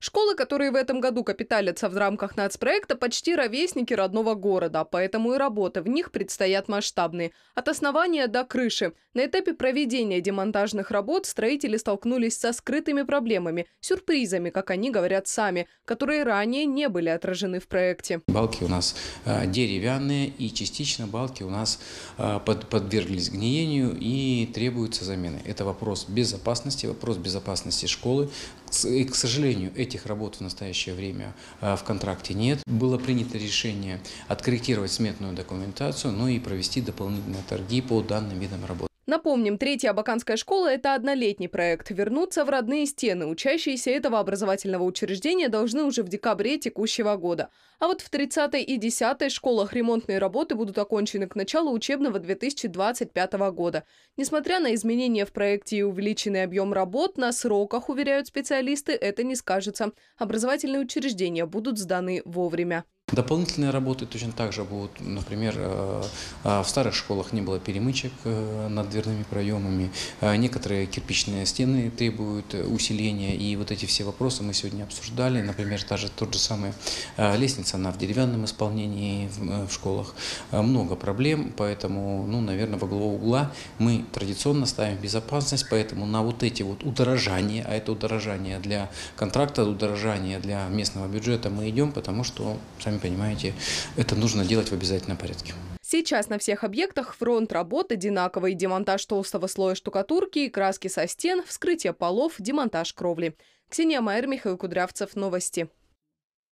Школы, которые в этом году капиталятся в рамках нацпроекта, почти ровесники родного города, поэтому и работы в них предстоят масштабные. От основания до крыши. На этапе проведения демонтажных работ строители столкнулись со скрытыми проблемами, сюрпризами, как они говорят сами, которые ранее не были отражены в проекте. Балки у нас э, деревянные и частично балки у нас э, подверглись гниению и требуются замены. Это вопрос безопасности, вопрос безопасности школы, и, к сожалению, этих работ в настоящее время э, в контракте нет. Было принято решение откорректировать сметную документацию, но ну и провести дополнительные торги по данным видам работ. Напомним, третья абаканская школа – это однолетний проект. Вернуться в родные стены учащиеся этого образовательного учреждения должны уже в декабре текущего года. А вот в 30-й и 10-й школах ремонтные работы будут окончены к началу учебного 2025 года. Несмотря на изменения в проекте и увеличенный объем работ, на сроках, уверяют специалисты, это не скажется. Образовательные учреждения будут сданы вовремя. Дополнительные работы точно так же будут, например, э, э, в старых школах не было перемычек э, над дверными проемами, некоторые кирпичные стены требуют усиления, и вот эти все вопросы мы сегодня обсуждали, например, даже тот же самый лестница, она в деревянном исполнении в школах. Много проблем, поэтому, ну, наверное, во главу угла мы традиционно ставим безопасность, поэтому на вот эти вот удорожания, а это удорожание для контракта, удорожание для местного бюджета мы идем, потому что сами сами понимаете, это нужно делать в обязательном порядке. Сейчас на всех объектах фронт работ одинаковый. Демонтаж толстого слоя штукатурки и краски со стен, вскрытие полов, демонтаж кровли. Ксения Майер, Михаил Кудрявцев, Новости.